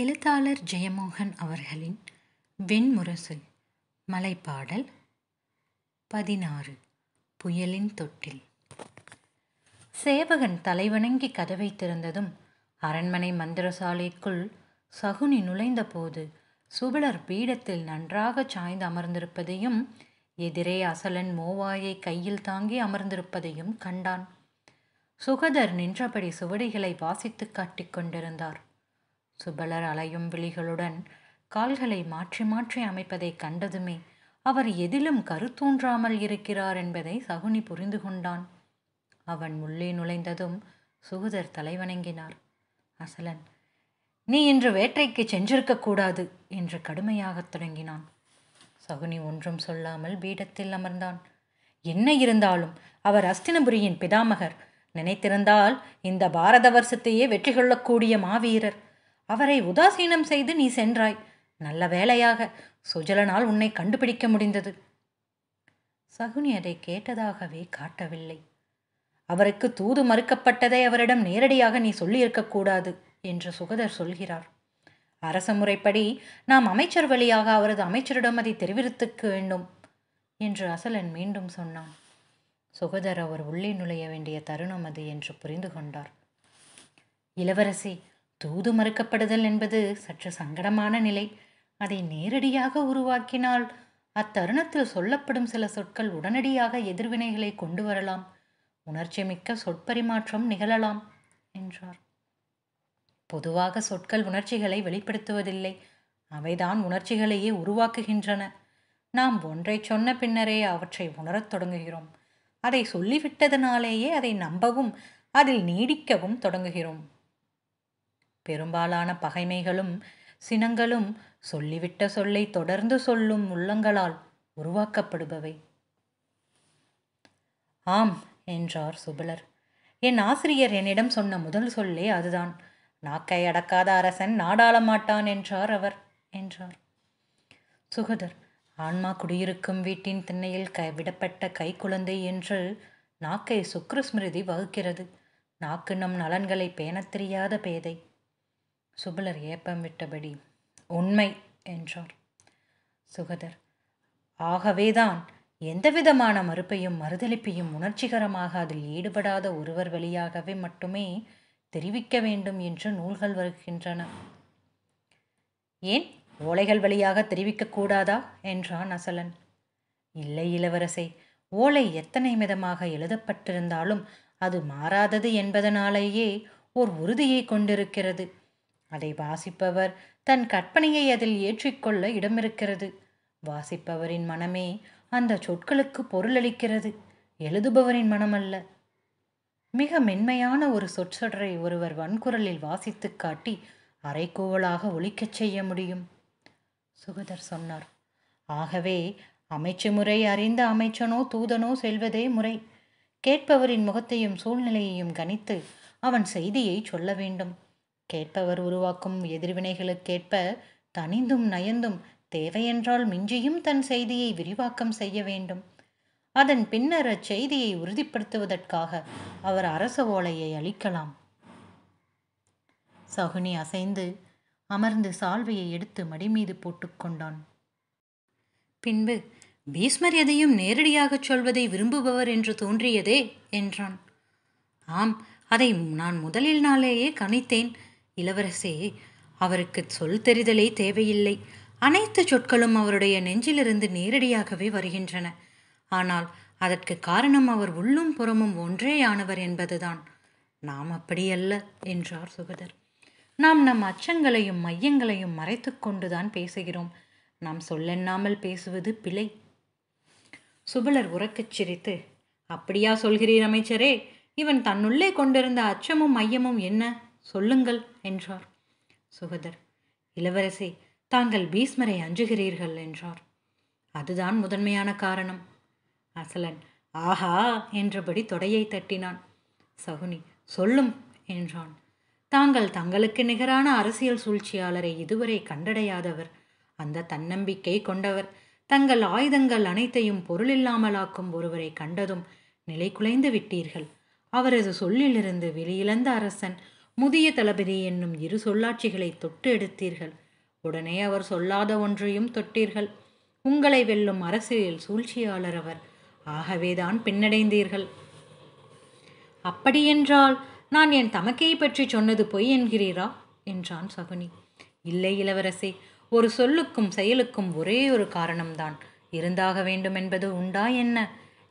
எழுத்தாளர் ஜெயமோகன் அவர்களின் வெண்முரசு மலைப்பாடல் பதினாறு புயலின் தொட்டில் சேவகன் தலைவணங்கி கதவை திறந்ததும் அரண்மனை மந்திரசாலைக்குள் சகுனி நுழைந்தபோது சுபலர் பீடத்தில் நன்றாக சாய்ந்து அமர்ந்திருப்பதையும் எதிரே அசலன் மோவாயை கையில் தாங்கி அமர்ந்திருப்பதையும் கண்டான் சுகதர் நின்றபடி சுவடிகளை வாசித்து காட்டிக் கொண்டிருந்தார் சுபலர் அலையும் விழிகளுடன் கால்களை மாற்றி மாற்றி அமைப்பதை கண்டதுமே அவர் எதிலும் கருத்தூன்றாமல் இருக்கிறார் என்பதை சகுனி புரிந்து கொண்டான் அவன் உள்ளே நுழைந்ததும் சுகுதர் தலைவணங்கினார் அசலன் நீ இன்று வேட்டைக்கு சென்றிருக்க கூடாது என்று கடுமையாகத் தொடங்கினான் சகுனி ஒன்றும் சொல்லாமல் பீடத்தில் அமர்ந்தான் என்ன இருந்தாலும் அவர் அஸ்தினபுரியின் பிதாமகர் நினைத்திருந்தால் இந்த பாரத வருஷத்தையே வெற்றி கொள்ளக்கூடிய மாவீரர் அவரை உதாசீனம் செய்து நீ சென்றாய் நல்ல வேலையாக சுஜலனால் உன்னை கண்டுபிடிக்க முடிந்தது சகுனி அதை கேட்டதாகவே காட்டவில்லை அவருக்கு தூது மறுக்கப்பட்டதை அவரிடம் நேரடியாக நீ சொல்லியிருக்கக்கூடாது என்று சுகதர் சொல்கிறார் அரச முறைப்படி நாம் அமைச்சர் வழியாக அவரது அமைச்சரிடம் அதை தெரிவித்துக்க வேண்டும் என்று அசலன் மீண்டும் சொன்னான் சுகதர் அவர் உள்ளே நுழைய வேண்டிய தருணம் அது என்று புரிந்து கொண்டார் இளவரசி தூது மறுக்கப்படுதல் என்பது சற்று சங்கடமான நிலை அதை நேரடியாக உருவாக்கினால் அத்தருணத்தில் சொல்லப்படும் சில சொற்கள் உடனடியாக எதிர்வினைகளை கொண்டு வரலாம் உணர்ச்சி மிக்க சொற்பரிமாற்றம் நிகழலாம் என்றார் பொதுவாக சொற்கள் உணர்ச்சிகளை வெளிப்படுத்துவதில்லை அவைதான் உணர்ச்சிகளையே உருவாக்குகின்றன நாம் ஒன்றை சொன்ன பின்னரே அவற்றை உணரத் தொடங்குகிறோம் அதை சொல்லிவிட்டதனாலேயே அதை நம்பவும் அதில் நீடிக்கவும் தொடங்குகிறோம் பெரும்பாலான பகைமைகளும் சினங்களும் சொல்லிவிட்ட சொல்லை தொடர்ந்து சொல்லும் உள்ளங்களால் உருவாக்கப்படுபவை ஆம் என்றார் சுபலர் என் ஆசிரியர் என்னிடம் சொன்ன முதல் சொல்லே அதுதான் நாக்கை அடக்காத அரசன் நாடாள மாட்டான் என்றார் அவர் என்றார் சுகதர் ஆன்மா குடியிருக்கும் வீட்டின் திண்ணையில் க விடப்பட்ட கைக்குழந்தை என்று நாக்கை சுக்ருஸ்மிருதி வகுக்கிறது நாக்கு நம் நலன்களை பேணத் தெரியாத பேதை சுபலர் ஏப்பம் விட்டபடி உண்மை என்றார் சுகதர் ஆகவேதான் எந்தவிதமான மறுப்பையும் மறுதளிப்பையும் உணர்ச்சிகரமாக அதில் ஈடுபடாத ஒருவர் வழியாகவே மட்டுமே தெரிவிக்க வேண்டும் என்று நூல்கள் வருகின்றன ஏன் ஓலைகள் வழியாக தெரிவிக்கக்கூடாதா என்றான் அசலன் இல்லை இளவரசை ஓலை எத்தனை விதமாக எழுதப்பட்டிருந்தாலும் அது மாறாதது என்பதனாலேயே ஓர் உறுதியை கொண்டிருக்கிறது அதை வாசிப்பவர் தன் கற்பனையை அதில் ஏற்றிக்கொள்ள இடமிருக்கிறது வாசிப்பவரின் மனமே அந்த சொற்களுக்கு பொருளளிக்கிறது எழுதுபவரின் மனமல்ல மிக மென்மையான ஒரு சொற்சொடரை ஒருவர் வன்குரலில் வாசித்து காட்டி அரைக்கோவலாக ஒழிக்கச் செய்ய முடியும் சுகதர் சொன்னார் ஆகவே அமைச்சு முறை அறிந்த அமைச்சனோ தூதனோ செல்வதே முறை கேட்பவரின் முகத்தையும் சூழ்நிலையையும் கணித்து அவன் செய்தியை சொல்ல வேண்டும் கேட்பவர் உருவாக்கும் எதிர்வினைகளுக்கேற்ப தனிந்தும் நயந்தும் தேவையென்றால் மிஞ்சியும் தன் செய்தியை விரிவாக்கம் செய்ய வேண்டும் அதன் பின்னர் அச்செய்தியை உறுதிப்படுத்துவதற்காக அவர் அரச ஓலையை அளிக்கலாம் சகுனி அசைந்து அமர்ந்து சால்வையை எடுத்து மடிமீது போட்டுக்கொண்டான் பின்பு பீஸ்மர் எதையும் நேரடியாகச் சொல்வதை விரும்புபவர் என்று தோன்றியதே என்றான் ஆம் அதை நான் முதலில் நாளேயே கணித்தேன் இளவரசே அவருக்கு சொல் தெரிதலே தேவையில்லை அனைத்து சொற்களும் அவருடைய நெஞ்சிலிருந்து நேரடியாகவே வருகின்றன ஆனால் அதற்கு காரணம் அவர் உள்ளும் புறமும் ஒன்றேயானவர் என்பதுதான் நாம் அப்படியல்ல என்றார் சுகதர் நாம் நம் அச்சங்களையும் மையங்களையும் மறைத்து கொண்டுதான் பேசுகிறோம் நாம் சொல்லெண்ணாமல் பேசுவது பிழை சுபலர் உறக்கச் சிரித்து அப்படியா சொல்கிறீர் அமைச்சரே இவன் தன்னுள்ளே கொண்டிருந்த அச்சமும் மையமும் என்ன சொல்லுங்கள் என்றார் சுகதர் இளவரசே தாங்கள் பீஸ்மரை அஞ்சுகிறீர்கள் என்றார் அதுதான் முதன்மையான காரணம் அசலன் ஆஹா என்றபடி தொடையை தட்டினான் சகுனி சொல்லும் என்றான் தாங்கள் தங்களுக்கு நிகரான அரசியல் சூழ்ச்சியாளரை இதுவரை கண்டடையாதவர் அந்த தன்னம்பிக்கை கொண்டவர் தங்கள் ஆயுதங்கள் அனைத்தையும் இல்லாமலாக்கும் ஒருவரை கண்டதும் நிலை குலைந்து விட்டீர்கள் அவரது சொல்லிலிருந்து வெளியிழந்த அரசன் முதிய தளபதி என்னும் இரு சொல்லாட்சிகளை தொட்டு எடுத்தீர்கள் உடனே அவர் சொல்லாத ஒன்றையும் தொட்டீர்கள் உங்களை வெல்லும் அரசியல் சூழ்ச்சியாளர் அவர் ஆகவேதான் பின்னடைந்தீர்கள் அப்படியென்றால் நான் என் தமக்கையை பற்றி சொன்னது பொய் என்கிறீரா என்றான் சகுனி இல்லை இளவரசே ஒரு சொல்லுக்கும் செயலுக்கும் ஒரே ஒரு காரணம்தான் இருந்தாக வேண்டும் என்பது உண்டா என்ன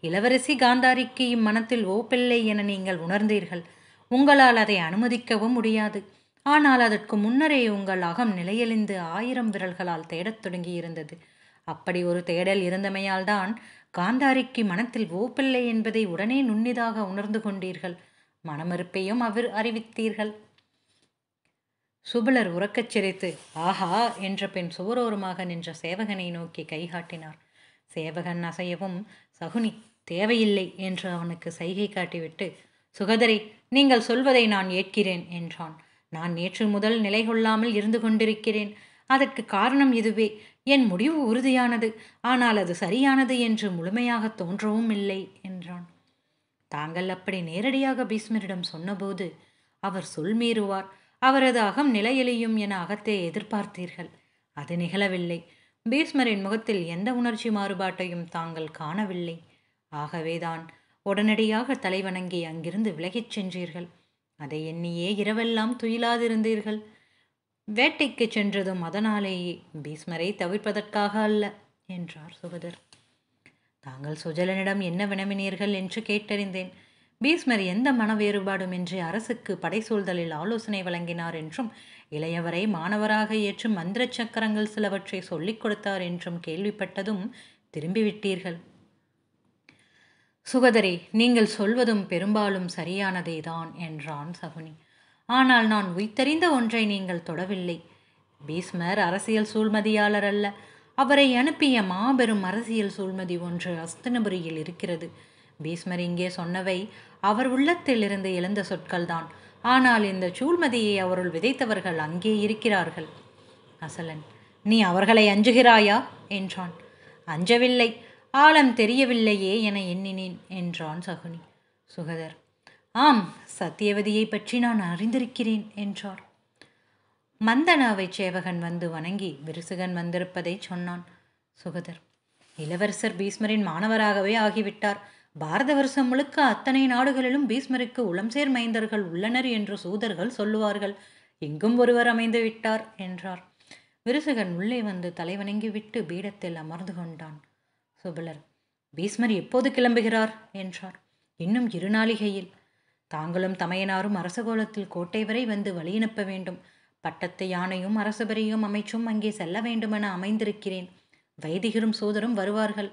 இளவரசி காந்தாரிக்கு இம்மனத்தில் ஓப்பில்லை என நீங்கள் உணர்ந்தீர்கள் உங்களால் அதை அனுமதிக்கவும் முடியாது ஆனால் அதற்கு முன்னரே உங்கள் அகம் நிலையெளிந்து ஆயிரம் விரல்களால் தேடத் தொடங்கி இருந்தது அப்படி ஒரு தேடல் இருந்தமையால் தான் காந்தாரிக்கு மனத்தில் ஓப்பில்லை என்பதை உடனே நுண்ணிதாக உணர்ந்து கொண்டீர்கள் மனமறுப்பையும் அவர் அறிவித்தீர்கள் சுபலர் உறக்கச் சிரித்து ஆஹா என்ற பெண் சுவரோரமாக நின்ற சேவகனை நோக்கி கைகாட்டினார் சேவகன் அசையவும் சகுனி தேவையில்லை என்று அவனுக்கு சைகை காட்டிவிட்டு சுகதரி நீங்கள் சொல்வதை நான் ஏற்கிறேன் என்றான் நான் நேற்று முதல் நிலை கொள்ளாமல் இருந்து கொண்டிருக்கிறேன் அதற்கு காரணம் இதுவே என் முடிவு உறுதியானது ஆனால் அது சரியானது என்று முழுமையாக தோன்றவும் இல்லை என்றான் தாங்கள் அப்படி நேரடியாக பீஸ்மரிடம் சொன்னபோது அவர் சொல் மீறுவார் அவரது அகம் நிலையெளியும் என அகத்தை எதிர்பார்த்தீர்கள் அது நிகழவில்லை பீஸ்மரின் முகத்தில் எந்த உணர்ச்சி மாறுபாட்டையும் தாங்கள் காணவில்லை ஆகவேதான் உடனடியாக தலைவணங்கி அங்கிருந்து விலகிச் சென்றீர்கள் அதை எண்ணியே இரவெல்லாம் துயிலாதிருந்தீர்கள் வேட்டைக்கு சென்றதும் அதனாலேயே பீஸ்மரை தவிர்ப்பதற்காக அல்ல என்றார் சுபதர் தாங்கள் சுஜலனிடம் என்ன வினவினீர்கள் என்று கேட்டறிந்தேன் பீஸ்மர் எந்த மன இன்றி அரசுக்கு படை சூழ்தலில் ஆலோசனை வழங்கினார் என்றும் இளையவரை மாணவராக ஏற்றும் மந்திர சக்கரங்கள் சிலவற்றை சொல்லிக் கொடுத்தார் என்றும் கேள்விப்பட்டதும் திரும்பிவிட்டீர்கள் சுகதரே நீங்கள் சொல்வதும் பெரும்பாலும் சரியானதேதான் என்றான் சகுனி ஆனால் நான் உய்தறிந்த ஒன்றை நீங்கள் தொடவில்லை பீஸ்மர் அரசியல் சூழ்மதியாளர் அல்ல அவரை அனுப்பிய மாபெரும் அரசியல் சூழ்மதி ஒன்று அஸ்தனபுரியில் இருக்கிறது பீஸ்மர் இங்கே சொன்னவை அவர் உள்ளத்திலிருந்து எழுந்த சொற்கள்தான் ஆனால் இந்த சூழ்மதியை அவருள் விதைத்தவர்கள் அங்கே இருக்கிறார்கள் அசலன் நீ அவர்களை அஞ்சுகிறாயா என்றான் அஞ்சவில்லை ஆழம் தெரியவில்லையே என எண்ணினேன் என்றான் சகுனி சுகதர் ஆம் சத்தியவதியை பற்றி நான் அறிந்திருக்கிறேன் என்றார் மந்தனாவை சேவகன் வந்து வணங்கி விருசுகன் வந்திருப்பதை சொன்னான் சுகதர் இளவரசர் பீஸ்மரின் மாணவராகவே ஆகிவிட்டார் பாரத வருஷம் முழுக்க அத்தனை நாடுகளிலும் பீஸ்மருக்கு உளம்சேர் மைந்தர்கள் உள்ளனர் என்று சூதர்கள் சொல்லுவார்கள் எங்கும் ஒருவர் அமைந்து விட்டார் என்றார் விருசுகன் உள்ளே வந்து தலைவணங்கிவிட்டு பீடத்தில் அமர்ந்து கொண்டான் சுபலர் பீஸ்மர் எப்போது கிளம்புகிறார் என்றார் இன்னும் இரு நாளிகையில் தாங்களும் தமையனாரும் அரசகோலத்தில் கோட்டை வரை வந்து வழியனுப்ப வேண்டும் பட்டத்து யானையும் அரசபரியும் அமைச்சும் அங்கே செல்ல வேண்டுமென அமைந்திருக்கிறேன் வைதிகரும் சூதரும் வருவார்கள்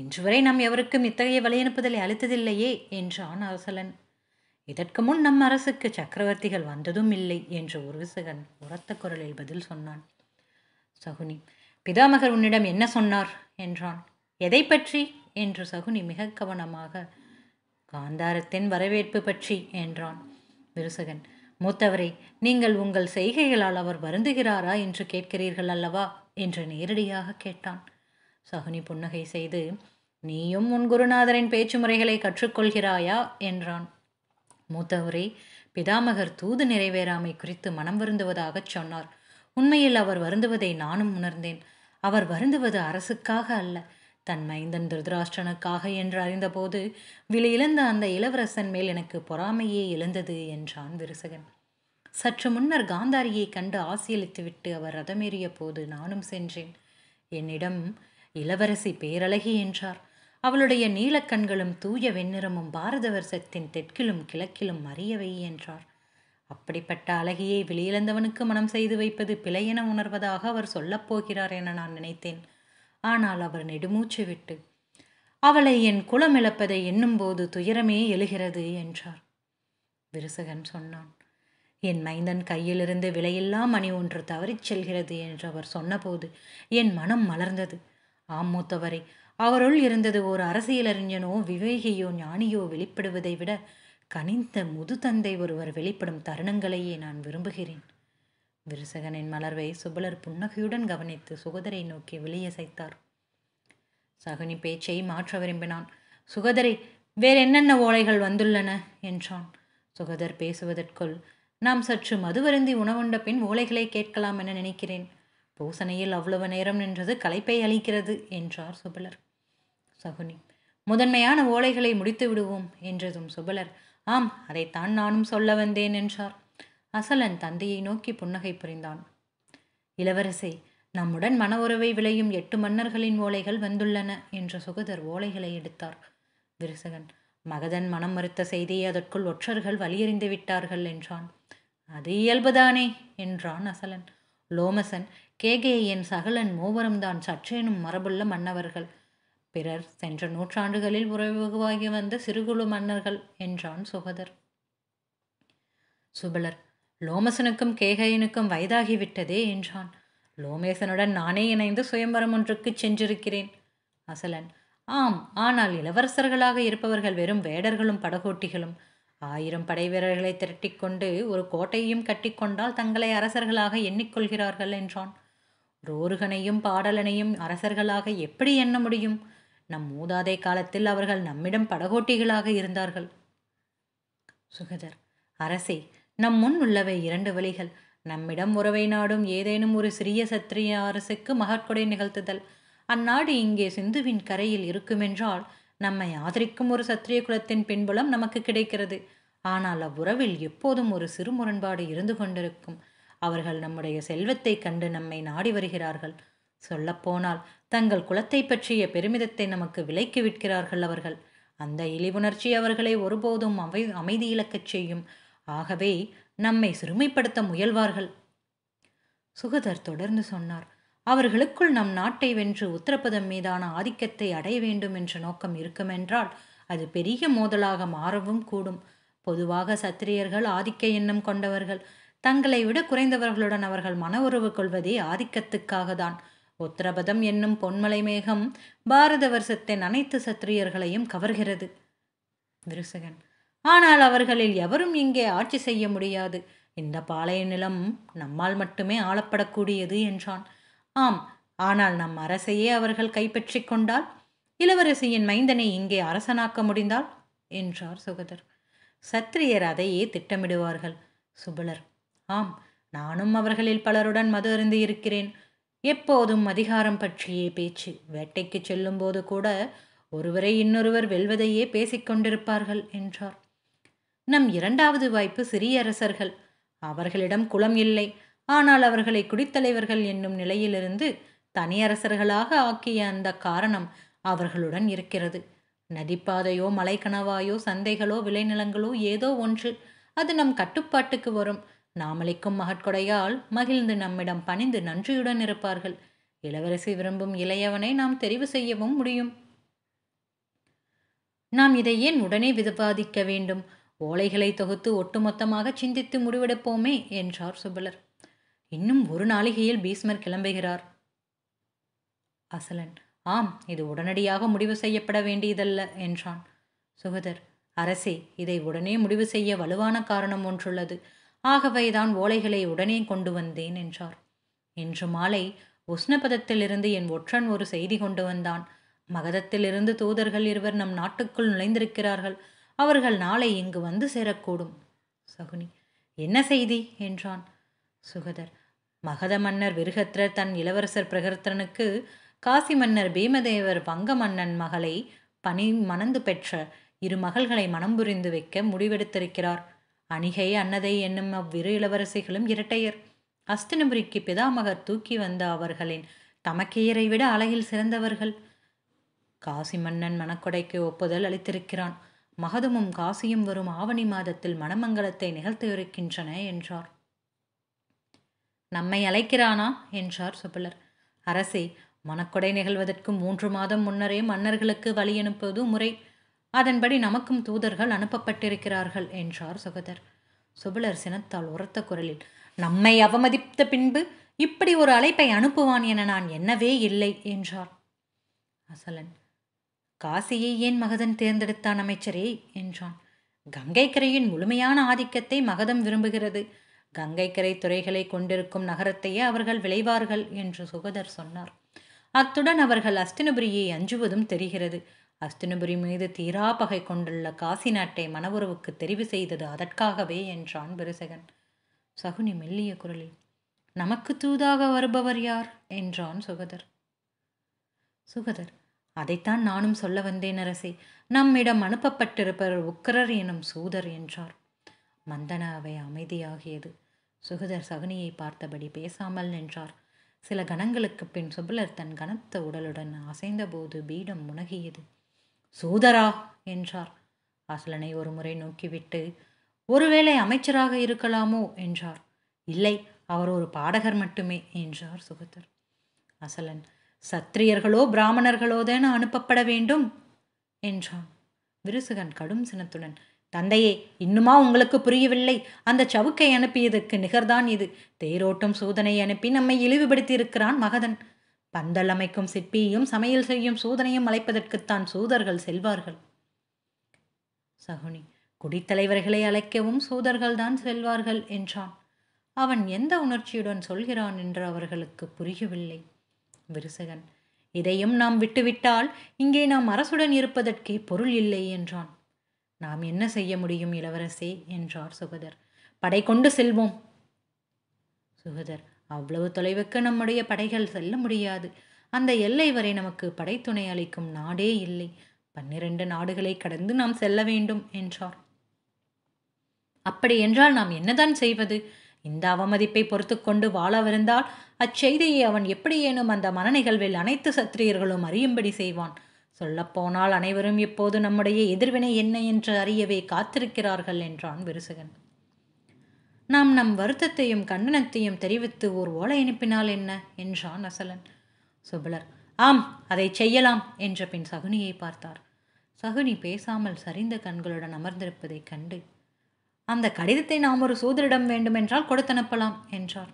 இன்று வரை நாம் எவருக்கும் இத்தகைய வழியனுப்புதலை அளித்ததில்லையே என்றான் அரசலன் இதற்கு முன் நம் அரசுக்கு சக்கரவர்த்திகள் வந்ததும் இல்லை என்று ஒரு உரத்த குரலில் பதில் சொன்னான் சகுனி பிதாமகர் உன்னிடம் என்ன சொன்னார் என்றான் எதை பற்றி என்று சகுனி மிக கவனமாக காந்தாரத்தின் வரவேற்பு பற்றி என்றான் விருசகன் மூத்தவரை நீங்கள் உங்கள் செய்கைகளால் அவர் வருந்துகிறாரா என்று கேட்கிறீர்கள் அல்லவா என்று நேரடியாக கேட்டான் சகுனி புன்னகை செய்து நீயும் உன் குருநாதரின் பேச்சு முறைகளை கற்றுக்கொள்கிறாயா என்றான் மூத்தவரே பிதாமகர் தூது நிறைவேறாமை குறித்து மனம் வருந்துவதாகச் சொன்னார் உண்மையில் அவர் வருந்துவதை நானும் உணர்ந்தேன் அவர் வருந்துவது அரசுக்காக அல்ல தன் மைந்தன் திருதராஷ்டனுக்காக என்று அறிந்தபோது விலையிழந்த அந்த இளவரசன் மேல் எனக்கு பொறாமையே எழுந்தது என்றான் விருசகன் சற்று முன்னர் காந்தாரியை கண்டு ஆசியளித்துவிட்டு அவர் ரதமேறிய போது நானும் சென்றேன் என்னிடம் இளவரசி பேரழகி என்றார் அவளுடைய நீலக்கண்களும் தூய வெண்ணிறமும் பாரத வருஷத்தின் தெற்கிலும் கிழக்கிலும் அறியவை என்றார் அப்படிப்பட்ட அழகியை வெளியிழந்தவனுக்கு மனம் செய்து வைப்பது பிழை என உணர்வதாக அவர் சொல்லப்போகிறார் என நான் நினைத்தேன் ஆனால் அவர் நெடுமூச்சு விட்டு அவளை என் குலம் இழப்பதை எண்ணும்போது துயரமே எழுகிறது என்றார் விருசகன் சொன்னான் என் மைந்தன் கையிலிருந்து விலையில்லா மணி ஒன்று தவறிச் செல்கிறது என்று அவர் சொன்னபோது என் மனம் மலர்ந்தது ஆம் மூத்தவரை அவருள் இருந்தது ஒரு அரசியலறிஞனோ விவேகியோ ஞானியோ வெளிப்படுவதை விட கனிந்த முதுதந்தை ஒருவர் வெளிப்படும் தருணங்களையே நான் விரும்புகிறேன் விருசகனின் மலர்வை சுபலர் புன்னகையுடன் கவனித்து சுகதரை நோக்கி வெளியசைத்தார் சகுனி பேச்சை மாற்ற விரும்பினான் சுகதரை வேற என்னென்ன ஓலைகள் வந்துள்ளன என்றான் சுகதர் பேசுவதற்குள் நாம் சற்று மதுவருந்தி உணவுண்ட பின் ஓலைகளை கேட்கலாம் என நினைக்கிறேன் பூசணையில் அவ்வளவு நேரம் நின்றது கலைப்பை அளிக்கிறது என்றார் சுபலர் சகுனி முதன்மையான ஓலைகளை முடித்து விடுவோம் என்றதும் சுபலர் ஆம் அதைத்தான் நானும் சொல்ல வந்தேன் என்றார் அசலன் தந்தையை நோக்கி புன்னகை புரிந்தான் இளவரசே நம்முடன் மன உறவை விளையும் எட்டு மன்னர்களின் ஓலைகள் வந்துள்ளன என்ற சுகதர் ஓலைகளை எடுத்தார் விருசகன் மகதன் மனம் மறுத்த செய்தியை அதற்குள் ஒற்றர்கள் வலியறிந்து விட்டார்கள் என்றான் அது இயல்புதானே என்றான் அசலன் லோமசன் கேகேயன் சகலன் மூவரும் தான் சற்றேனும் மரபுள்ள மன்னவர்கள் பிறர் சென்ற நூற்றாண்டுகளில் உறவுவாகி வந்த சிறுகுழு மன்னர்கள் என்றான் சுகதர் சுபலர் லோமசனுக்கும் கேகையனுக்கும் வயதாகிவிட்டதே என்றான் லோமேசனுடன் நானே இணைந்து சுயம்பரம் ஒன்றுக்கு சென்றிருக்கிறேன் அசலன் ஆம் ஆனால் இளவரசர்களாக இருப்பவர்கள் வெறும் வேடர்களும் படகோட்டிகளும் ஆயிரம் படை வீரர்களை திரட்டிக்கொண்டு ஒரு கோட்டையும் கட்டிக்கொண்டால் தங்களை அரசர்களாக எண்ணிக்கொள்கிறார்கள் என்றான் ரோருகனையும் பாடலனையும் அரசர்களாக எப்படி எண்ண முடியும் நம் மூதாதை காலத்தில் அவர்கள் நம்மிடம் படகோட்டிகளாக இருந்தார்கள் சுகதர் அரசே நம் முன் உள்ளவை இரண்டு வழிகள் நம்மிடம் உறவை நாடும் ஏதேனும் ஒரு சிறிய சத்திரிய அரசுக்கு மகற்கொடை நிகழ்த்துதல் அந்நாடு இங்கே சிந்துவின் கரையில் இருக்குமென்றால் நம்மை ஆதரிக்கும் ஒரு சத்திரிய குலத்தின் பின்புலம் நமக்கு கிடைக்கிறது ஆனால் அவ்வுறவில் எப்போதும் ஒரு சிறு முரண்பாடு இருந்து கொண்டிருக்கும் அவர்கள் நம்முடைய செல்வத்தை கண்டு நம்மை நாடி வருகிறார்கள் சொல்லப்போனால் தங்கள் குலத்தை பற்றிய பெருமிதத்தை நமக்கு விலைக்கு விற்கிறார்கள் அவர்கள் அந்த இழிவுணர்ச்சி அவர்களை ஒருபோதும் அமை அமைதி இழக்கச் செய்யும் ஆகவே நம்மை சிறுமைப்படுத்த முயல்வார்கள் சுகதர் தொடர்ந்து சொன்னார் அவர்களுக்குள் நம் நாட்டை வென்று உத்தரப்பதம் மீதான ஆதிக்கத்தை அடைய வேண்டும் என்ற நோக்கம் இருக்குமென்றால் அது பெரிய மோதலாக மாறவும் கூடும் பொதுவாக சத்திரியர்கள் ஆதிக்க எண்ணம் கொண்டவர்கள் தங்களை விட குறைந்தவர்களுடன் அவர்கள் மன உறவு கொள்வதே ஆதிக்கத்துக்காக தான் உத்திரபதம் என்னும் பொன்மலை மேகம் பாரத வருஷத்தின் அனைத்து சத்திரியர்களையும் கவர்கிறது விருசகன் ஆனால் அவர்களில் எவரும் இங்கே ஆட்சி செய்ய முடியாது இந்த பாளைய நிலம் நம்மால் மட்டுமே ஆளப்படக்கூடியது என்றான் ஆம் ஆனால் நம் அரசையே அவர்கள் கைப்பற்றி கொண்டால் இளவரசியின் மைந்தனை இங்கே அரசனாக்க முடிந்தால் என்றார் சுகதர் சத்திரியர் அதையே திட்டமிடுவார்கள் சுபலர் ஆம் நானும் அவர்களில் பலருடன் மது அருந்தி இருக்கிறேன் எப்போதும் அதிகாரம் பற்றியே பேச்சு வேட்டைக்கு செல்லும்போது கூட ஒருவரை இன்னொருவர் வெல்வதையே பேசிக்கொண்டிருப்பார்கள் என்றார் நம் இரண்டாவது வாய்ப்பு சிறிய அரசர்கள் அவர்களிடம் குளம் இல்லை ஆனால் அவர்களை குடித்தலைவர்கள் என்னும் நிலையிலிருந்து தனியரசர்களாக ஆக்கிய அந்த காரணம் அவர்களுடன் இருக்கிறது நதிப்பாதையோ மலைக்கணவாயோ சந்தைகளோ விளைநிலங்களோ ஏதோ ஒன்று அது நம் கட்டுப்பாட்டுக்கு வரும் நாமளிக்கும் மகட்கொடையால் மகிழ்ந்து நம்மிடம் பணிந்து நன்றியுடன் இருப்பார்கள் இளவரசி விரும்பும் இளையவனை நாம் தெரிவு செய்யவும் முடியும் நாம் இதை ஏன் உடனே விவாதிக்க வேண்டும் ஓலைகளை தொகுத்து ஒட்டுமொத்தமாக சிந்தித்து முடிவெடுப்போமே என்றார் சுபலர் இன்னும் ஒரு நாளிகையில் பீஸ்மர் கிளம்புகிறார் அசலன் ஆம் இது உடனடியாக முடிவு செய்யப்பட வேண்டியதல்ல என்றான் சுகதர் அரசே இதை உடனே முடிவு செய்ய வலுவான காரணம் ஒன்றுள்ளது ஆகவேதான் ஓலைகளை உடனே கொண்டு வந்தேன் என்றார் இன்று மாலை உஷ்ணபதத்திலிருந்து என் ஒற்றன் ஒரு செய்தி கொண்டு வந்தான் மகதத்திலிருந்து தூதர்கள் இருவர் நம் நாட்டுக்குள் நுழைந்திருக்கிறார்கள் அவர்கள் நாளை இங்கு வந்து சேரக்கூடும் சகுனி என்ன செய்தி என்றான் சுகதர் மகத மன்னர் விருகத்ரர் தன் இளவரசர் பிரகர்த்தனுக்கு காசி மன்னர் பீமதேவர் வங்க மன்னன் மகளை பணி மணந்து பெற்ற இரு மகள்களை மனம் புரிந்து வைக்க முடிவெடுத்திருக்கிறார் அணிகை அன்னதை என்னும் அவ்விரு இளவரசிகளும் இரட்டையர் அஸ்தினபுரிக்கு பிதாமகர் தூக்கி வந்த அவர்களின் தமக்கையரை விட அழகில் சிறந்தவர்கள் காசி மன்னன் மணக்கொடைக்கு ஒப்புதல் அளித்திருக்கிறான் மகதமும் காசியும் வரும் ஆவணி மாதத்தில் மணமங்கலத்தை நிகழ்த்த இருக்கின்றன என்றார் நம்மை அழைக்கிறானா என்றார் சுபலர் அரசே மணக்கொடை நிகழ்வதற்கு மூன்று மாதம் முன்னரே மன்னர்களுக்கு வழி அனுப்புவது முறை அதன்படி நமக்கும் தூதர்கள் அனுப்பப்பட்டிருக்கிறார்கள் என்றார் சுகதர் சுபலர் சினத்தால் உரத்த குரலில் நம்மை அவமதித்த பின்பு இப்படி ஒரு அழைப்பை அனுப்புவான் என நான் என்னவே இல்லை என்றார் அசலன் காசியை ஏன் மகதன் தேர்ந்தெடுத்தான் அமைச்சரே என்றான் கங்கை கரையின் முழுமையான ஆதிக்கத்தை மகதம் விரும்புகிறது கங்கை கரை துறைகளை கொண்டிருக்கும் நகரத்தையே அவர்கள் விளைவார்கள் என்று சுகதர் சொன்னார் அத்துடன் அவர்கள் அஸ்தினபுரியை அஞ்சுவதும் தெரிகிறது அஸ்தினபுரி மீது தீரா பகை கொண்டுள்ள காசி நாட்டை மனவுறவுக்கு தெரிவு செய்தது அதற்காகவே என்றான் பெருசகன் சகுனி மெல்லிய குரலில் நமக்கு தூதாக வருபவர் யார் என்றான் சுகதர் சுகதர் அதைத்தான் நானும் சொல்ல வந்தேன் அரசே நம்மிடம் அனுப்பப்பட்டிருப்பவர் உக்கரர் எனும் சூதர் என்றார் மந்தன அவை அமைதியாகியது சுகதர் சகுனியை பார்த்தபடி பேசாமல் நின்றார் சில கணங்களுக்கு பின் சுபலர் தன் கனத்த உடலுடன் அசைந்தபோது பீடம் முனகியது சூதரா என்றார் அசலனை ஒரு முறை நோக்கிவிட்டு ஒருவேளை அமைச்சராக இருக்கலாமோ என்றார் இல்லை அவர் ஒரு பாடகர் மட்டுமே என்றார் சுகதர் அசலன் சத்திரியர்களோ பிராமணர்களோ அனுப்பப்பட வேண்டும் என்றான் விருசுகன் கடும் சினத்துடன் தந்தையே இன்னுமா உங்களுக்கு புரியவில்லை அந்த சவுக்கை அனுப்பியதற்கு நிகர்தான் இது தேரோட்டும் சூதனை அனுப்பி நம்மை இழிவுபடுத்தியிருக்கிறான் மகதன் பந்தல் அமைக்கும் சிற்பியும் சமையல் செய்யும் சூதனையும் அழைப்பதற்குத்தான் சூதர்கள் செல்வார்கள் சகுனி குடித்தலைவர்களை அழைக்கவும் சூதர்கள் தான் செல்வார்கள் என்றான் அவன் எந்த உணர்ச்சியுடன் சொல்கிறான் என்று அவர்களுக்கு புரியவில்லை விருசகன் இதையும் நாம் விட்டுவிட்டால் இங்கே நாம் அரசுடன் இருப்பதற்கே பொருள் இல்லை என்றான் நாம் என்ன செய்ய முடியும் இளவரசே என்றார் சுகதர் படை கொண்டு செல்வோம் சுகதர் அவ்வளவு தொலைவுக்கு நம்முடைய படைகள் செல்ல முடியாது அந்த எல்லை வரை நமக்கு படைத்துணை அளிக்கும் நாடே இல்லை பன்னிரண்டு நாடுகளை கடந்து நாம் செல்ல வேண்டும் என்றார் அப்படியென்றால் நாம் என்னதான் செய்வது இந்த அவமதிப்பை பொறுத்து கொண்டு வாழவிருந்தால் அச்செய்தியை அவன் எப்படியேனும் அந்த மனநிகழ்வில் அனைத்து சத்திரியர்களும் அறியும்படி செய்வான் சொல்லப்போனால் அனைவரும் இப்போது நம்முடைய எதிர்வினை என்ன என்று அறியவே காத்திருக்கிறார்கள் என்றான் விருசகன் நாம் நம் வருத்தத்தையும் கண்டனத்தையும் தெரிவித்து ஓர் ஓலை அனுப்பினால் என்ன என்றான் அசலன் சுபலர் ஆம் அதை செய்யலாம் என்ற பின் சகுனியை பார்த்தார் சகுனி பேசாமல் சரிந்த கண்களுடன் அமர்ந்திருப்பதைக் கண்டு அந்த கடிதத்தை நாம் ஒரு சூதரிடம் வேண்டுமென்றால் கொடுத்தனுப்பலாம் என்றார்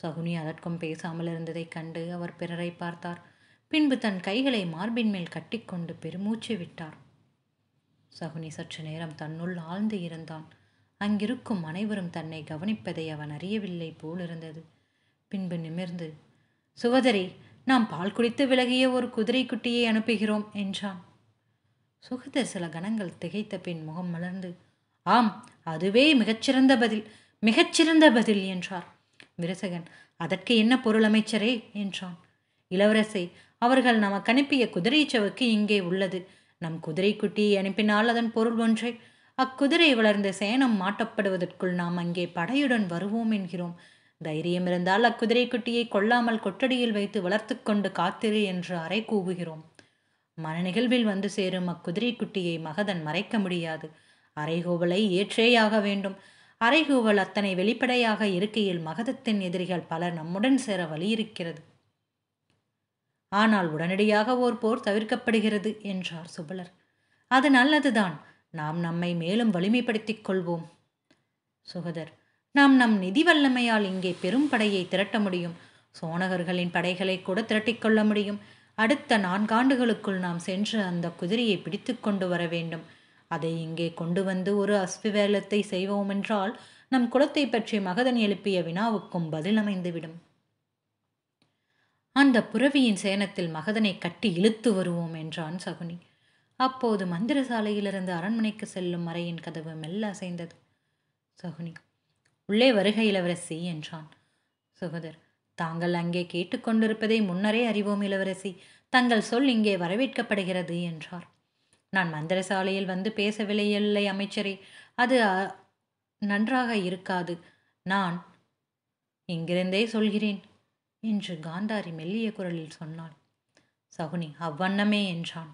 சகுனி அதற்கும் பேசாமல் இருந்ததைக் கண்டு அவர் பிறரை பார்த்தார் பின்பு தன் கைகளை மார்பின் மேல் கட்டிக்கொண்டு பெருமூச்சு விட்டார் சகுனி சற்று நேரம் தன்னுள் ஆழ்ந்து இருந்தான் அங்கிருக்கும் அனைவரும் தன்னை கவனிப்பதை அவன் அறியவில்லை போலிருந்தது பின்பு நிமிர்ந்து சுகதரி நாம் பால் குடித்து விலகிய ஒரு குதிரை குட்டியை அனுப்புகிறோம் என்றான் சுகதர் சில கணங்கள் திகைத்த பின் முகம் மலர்ந்து ஆம் அதுவே மிகச்சிறந்த பதில் மிகச்சிறந்த பதில் என்றார் விரசகன் அதற்கு என்ன பொருள் அமைச்சரே என்றான் இளவரசை அவர்கள் நமக்கு அனுப்பிய குதிரை சவுக்கு இங்கே உள்ளது நம் குதிரை குட்டியை அனுப்பினால் அதன் பொருள் ஒன்றை அக்குதிரை வளர்ந்த சேனம் மாட்டப்படுவதற்குள் நாம் அங்கே படையுடன் வருவோம் என்கிறோம் தைரியம் இருந்தால் அக்குதிரை குட்டியை கொல்லாமல் கொட்டடியில் வைத்து வளர்த்து கொண்டு காத்திரு என்று அறை கூவுகிறோம் மன நிகழ்வில் வந்து சேரும் அக்குதிரை குட்டியை மகதன் மறைக்க முடியாது அரைகூவலை ஏற்றேயாக வேண்டும் அரைகூவல் அத்தனை வெளிப்படையாக இருக்கையில் மகதத்தின் எதிரிகள் பலர் நம்முடன் சேர வலியிருக்கிறது ஆனால் உடனடியாக ஓர் போர் தவிர்க்கப்படுகிறது என்றார் சுபலர் அது நல்லதுதான் நாம் நம்மை மேலும் வலிமைப்படுத்திக் கொள்வோம் சுகதர் நாம் நம் நிதி வல்லமையால் இங்கே பெரும் படையை திரட்ட முடியும் சோனகர்களின் படைகளை கூட திரட்டிக்கொள்ள முடியும் அடுத்த நான்காண்டுகளுக்குள் நாம் சென்று அந்த குதிரையை பிடித்து கொண்டு வர வேண்டும் அதை இங்கே கொண்டு வந்து ஒரு அஸ்பிவேலத்தை செய்வோமென்றால் நம் குலத்தை பற்றி மகதன் எழுப்பிய வினாவுக்கும் பதில் அமைந்துவிடும் அந்த புறவியின் சேனத்தில் மகதனை கட்டி இழுத்து வருவோம் என்றான் சகுனி அப்போது மந்திர சாலையிலிருந்து அரண்மனைக்கு செல்லும் மறையின் கதவு மெல்ல அசைந்தது சகுனி உள்ளே வருக இளவரசி என்றான் சுகதர் தாங்கள் அங்கே கேட்டுக்கொண்டிருப்பதை முன்னரே அறிவோம் இளவரசி தங்கள் சொல் இங்கே வரவேற்கப்படுகிறது என்றார் நான் மந்திர சாலையில் வந்து பேசவில்லை இல்லை அமைச்சரே அது நன்றாக இருக்காது நான் இங்கிருந்தே சொல்கிறேன் என்று காந்தாரி மெல்லிய குரலில் சொன்னாள் சகுனி அவ்வண்ணமே என்றான்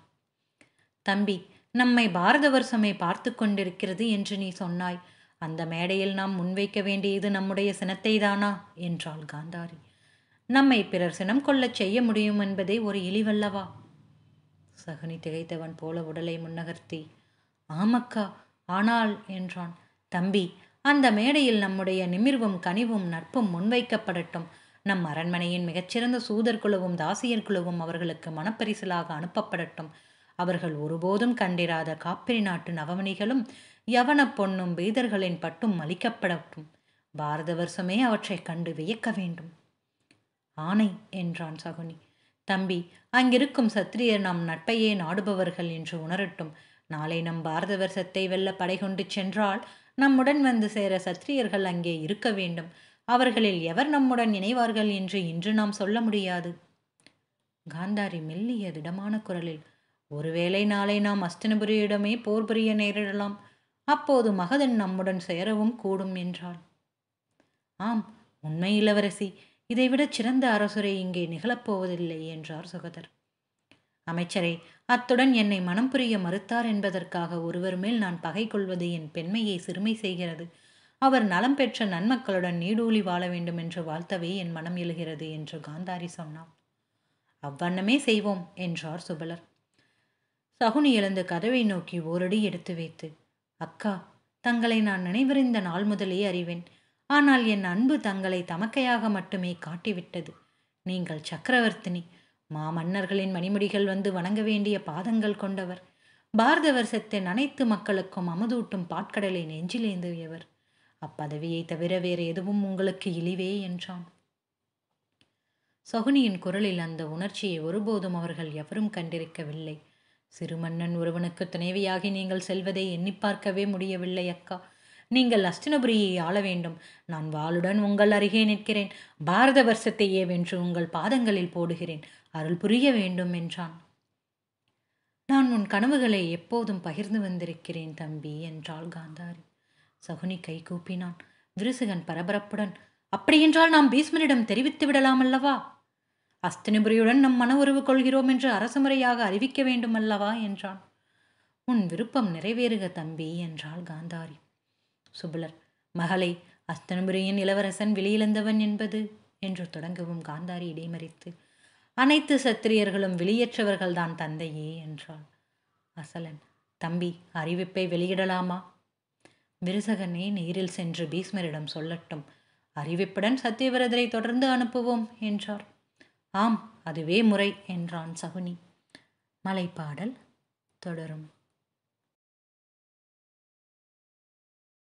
தம்பி நம்மை பாரத வருஷமே பார்த்து கொண்டிருக்கிறது என்று நீ சொன்னாய் அந்த மேடையில் நாம் முன்வைக்க வேண்டியது நம்முடைய சினத்தை தானா என்றாள் காந்தாரி நம்மை பிறர் சினம் கொள்ளச் செய்ய முடியும் என்பதே ஒரு இழிவல்லவா சகுனி திகைத்தவன் போல உடலை முன்னகர்த்தி ஆமக்கா ஆனால் என்றான் தம்பி அந்த மேடையில் நம்முடைய நிமிர்வும் கனிவும் நட்பும் முன்வைக்கப்படட்டும் நம் அரண்மனையின் மிகச்சிறந்த சூதர் குழுவும் தாசியர் குழுவும் அவர்களுக்கு மனப்பரிசலாக அனுப்பப்படட்டும் அவர்கள் ஒருபோதும் கண்டிராத காப்பிரி நாட்டு நவமணிகளும் யவன பொன்னும் வீதர்களின் பட்டும் மலிக்கப்படட்டும் பாரத வருஷமே அவற்றை கண்டு வியக்க வேண்டும் ஆணை என்றான் சகுனி தம்பி அங்கிருக்கும் சத்திரியர் நம் நட்பையே நாடுபவர்கள் என்று உணரட்டும் நாளை நம் பாரத வருஷத்தை வெல்ல படை கொண்டு சென்றால் நம்முடன் வந்து சேர சத்திரியர்கள் அங்கே இருக்க வேண்டும் அவர்களில் எவர் நம்முடன் இணைவார்கள் என்று இன்று நாம் சொல்ல முடியாது காந்தாரி மெல்லிய திடமான குரலில் ஒருவேளை நாளை நாம் அஸ்தினபுரியிடமே போர் புரிய நேரிடலாம் அப்போது மகதன் நம்முடன் சேரவும் கூடும் என்றாள் ஆம் உண்மை இளவரசி இதைவிட சிறந்த அரசுரை இங்கே நிகழப்போவதில்லை என்றார் சுகதர் அமைச்சரே அத்துடன் என்னை மனம் புரிய மறுத்தார் என்பதற்காக ஒருவர் மேல் நான் பகை கொள்வது என் பெண்மையை சிறுமை செய்கிறது அவர் நலம் பெற்ற நன்மக்களுடன் நீடூழி வாழ வேண்டும் என்று வாழ்த்தவே என் மனம் எழுகிறது என்று காந்தாரி சொன்னான் அவ்வண்ணமே செய்வோம் என்றார் சுபலர் சகுனி எழுந்த கதவை நோக்கி ஓரடி எடுத்து வைத்து அக்கா தங்களை நான் நினைவறிந்த நாள் முதலே அறிவேன் ஆனால் என் அன்பு தங்களை தமக்கையாக மட்டுமே காட்டிவிட்டது நீங்கள் சக்கரவர்த்தினி மாமன்னர்களின் மணிமுடிகள் வந்து வணங்க வேண்டிய பாதங்கள் கொண்டவர் பாரத வருஷத்தின் அனைத்து மக்களுக்கும் அமுதூட்டும் பாட்கடலை நெஞ்சிலேந்தியவர் அப்பதவியை தவிர வேறு எதுவும் உங்களுக்கு இழிவே என்றான் சகுனியின் குரலில் அந்த உணர்ச்சியை ஒருபோதும் அவர்கள் எவரும் கண்டிருக்கவில்லை சிறுமன்னன் ஒருவனுக்கு துணைவியாகி நீங்கள் செல்வதை எண்ணி பார்க்கவே முடியவில்லை அக்கா நீங்கள் அஸ்தினபுரியை ஆள வேண்டும் நான் வாளுடன் உங்கள் அருகே நிற்கிறேன் பாரத வருஷத்தையே வென்று உங்கள் பாதங்களில் போடுகிறேன் அருள் புரிய வேண்டும் என்றான் நான் உன் கனவுகளை எப்போதும் பகிர்ந்து வந்திருக்கிறேன் தம்பி என்றாள் காந்தாரி சகுனி கை கூப்பினான் விருசுகன் பரபரப்புடன் அப்படியென்றால் நாம் பீஸ்மனிடம் தெரிவித்து விடலாம் அல்லவா அஸ்தினிபுரியுடன் நம் மன உறவு கொள்கிறோம் என்று அரசு முறையாக அறிவிக்க வேண்டுமல்லவா என்றான் உன் விருப்பம் நிறைவேறுக தம்பி என்றாள் காந்தாரி சுபலர் மகளை அஸ்தனபுரியின் இளவரசன் வெளியிழந்தவன் என்பது என்று தொடங்கவும் காந்தாரி இடைமறித்து அனைத்து சத்திரியர்களும் வெளியேற்றவர்கள்தான் தந்தையே என்றாள் அசலன் தம்பி அறிவிப்பை வெளியிடலாமா விருசகனே நேரில் சென்று பீஸ்மரிடம் சொல்லட்டும் அறிவிப்புடன் சத்தியவிரதரை தொடர்ந்து அனுப்புவோம் என்றார் ஆம் அதுவே முறை என்றான் சகுனி மலைப்பாடல் தொடரும்